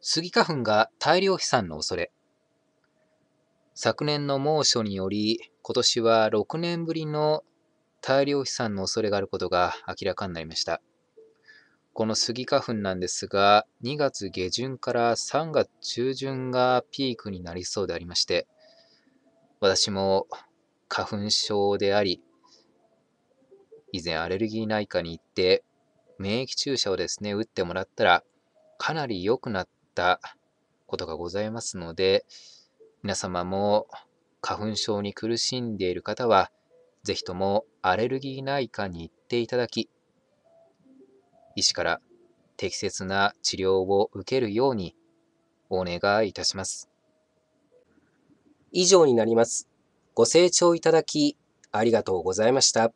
スギ花粉が大量飛散の恐れ。昨年の猛暑により、今年は6年ぶりの大量飛散の恐れがあることが明らかになりました。このスギ花粉なんですが、2月下旬から3月中旬がピークになりそうでありまして、私も花粉症であり、以前アレルギー内科に行って、免疫注射をですね、打ってもらったら、かなり良くなっったことがございますので、皆様も花粉症に苦しんでいる方は、ぜひともアレルギー内科に行っていただき、医師から適切な治療を受けるようにお願いいたします。以上になります。ご清聴いただきありがとうございました。